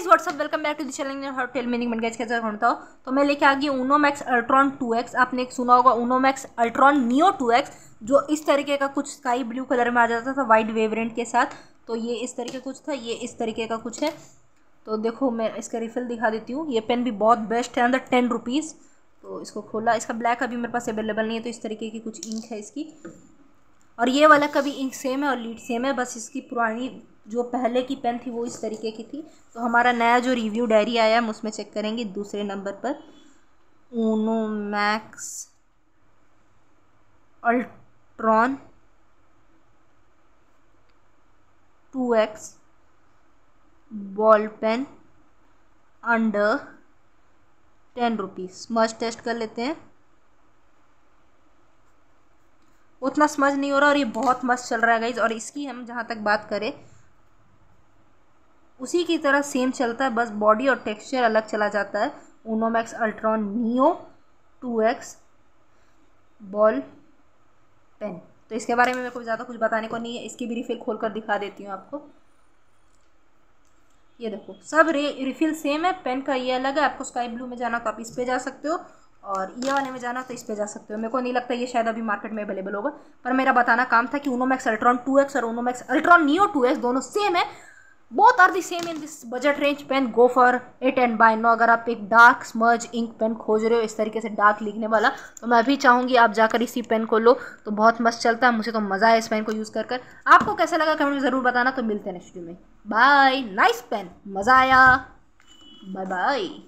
guys what's up welcome back to the tail meaning बन गया कैसे करता हूँ तो मैं लेके आ गई Uno Max Ultron two X आपने एक सुना होगा Uno Max Ultron Neo two X जो इस तरीके का कुछ स्काई ब्लू कलर में आ जाता था वाइट वेवरेंट के साथ तो ये इस तरीके कुछ था ये इस तरीके का कुछ है तो देखो मैं इसका रिफिल दिखा देती हूँ ये पेन भी बहुत बेस्ट है अंदर टेन रुपीज़ तो इसको खोला इसका ब्लैक अभी मेरे पास अवेलेबल नहीं है तो इस तरीके की कुछ इंक है इसकी और ये वाला कभी इंक सेम है और लीड सेम है बस इसकी पुरानी जो पहले की पेन थी वो इस तरीके की थी तो हमारा नया जो रिव्यू डायरी आया हम उसमें चेक करेंगे दूसरे नंबर पर Uno Max Ultron two X ball pen under ten rupees must test कर लेते हैं उतना समझ नहीं हो रहा और ये बहुत मस्त चल रहा है गाइज और इसकी हम जहाँ तक बात करें उसी की तरह सेम चलता है बस बॉडी और टेक्सचर अलग चला जाता है Uno Max Ultron Neo two X ball pen तो इसके बारे में मेरे को ज़्यादा कुछ बताने को नहीं है इसकी भी रिफ़िल खोल कर दिखा देती हूँ आपको ये देखो सब रे रिफ़िल सेम है पेन का ये अलग है आपको स्काई ब्लू में जाना तो आप इस पर जा सकते हो और ये वाले में जाना तो इस पे जा सकते हो मेरे को नहीं लगता ये शायद अभी मार्केट में अवेलेबल होगा पर मेरा बताना काम था कि मैक्स अल्ट्रॉन टू एक्स और Max Ultron Neo two X दोनों सेम है बहुत are the same in this budget range pen go for it and bye no अगर आप एक डार्क स्मर्ज इंक पेन खोज रहे हो इस तरीके से डार्क लिखने वाला तो मैं अभी चाहूँगी आप जाकर इसी पेन को लो तो बहुत मस्त चलता है मुझे तो मज़ा है इस पेन को यूज़ कर कर आपको कैसा लगा कमेंट में ज़रूर बताना तो मिलते हैं नेक्स्ट वीडियो में बाय नाइस पेन मज़ा आया बाय बाय